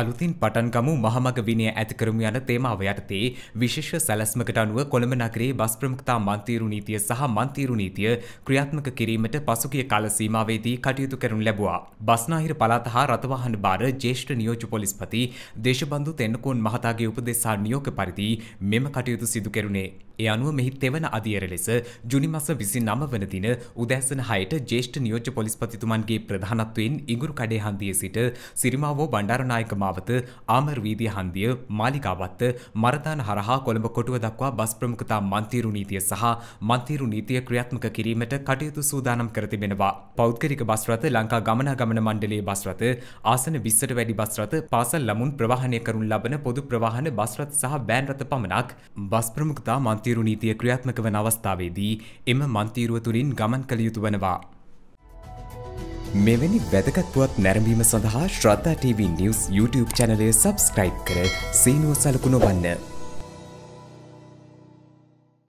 අලුතින් පටන්ගමු මහමග විනය ඇතිකරමු යන තේමාව යටතේ විශේෂ සැලැස්මකට අනුව කොළඹ නගරේ බස් ප්‍රමුඛතා මන්තීරු නීතිය සහ මන්තීරු නීතිය ක්‍රියාත්මක කිරීමට පසුගිය කාල සීමාවේදී කටයුතු කරනු ලැබුවා. බස්නාහිර පළාත හා රථවාහන බාර ජ්‍යෙෂ්ඨ නියෝජ්‍ය පොලිස්පති දේශබන්දු තෙන්නකෝන් මහතාගේ උපදෙස් හා නියෝග පරිදි මෙම කටයුතු සිදු කෙරුණේ. ඒ අනුව මෙහි තෙවන අදියර ලෙස ජුනි මස විසි නම වන දින උදැසන හයට ජේෂ්ඨ නියෝජ්‍ය පොලිස්පතිතුමන්ගේ ප්‍රධානත්වයෙන් ඉඟුරු කඩේ හන්දිය සිට සිරිමාවෝ බණ්ඩාරනායක මාවත ආමර් වීදිය හන්දිය මාලිකාවත්ත මරදාන හරහා කොළඹ කොටුව දක්වා බස් ප්‍රමුඛතා මන්තීරු නීතිය සහ මන්තීරු නීතිය ක්‍රියාත්මක කිරීමට කටයුතු සූදානම් කර තිබෙනවා. පෞද්ගලික බස් රථ ලංකා ගමනාගමන මණ්ඩලයේ බස් රථ ආසන 20ට වැඩි බස් රථ පාසල් ළමුන් ප්‍රවාහනය කරනු ලබන පොදු ප්‍රවාහන බස් රථ සහ වෑන් රථ පමණක් බස් ප්‍රමුඛතා මන්තීරු නීතිය ක්‍රියාත්මක වන අවස්ථාවේදී එම මන්තීරුව තුළින් ගමන් කළ යුතු වනවා. මෙවැනි වැදගත්වත් නැරඹීම සඳහා ශ්‍රද්ධා TV නිවස් YouTube චැනලය සබස්ක්‍රයිබ් කර සීනුව සලකුණ වන්න.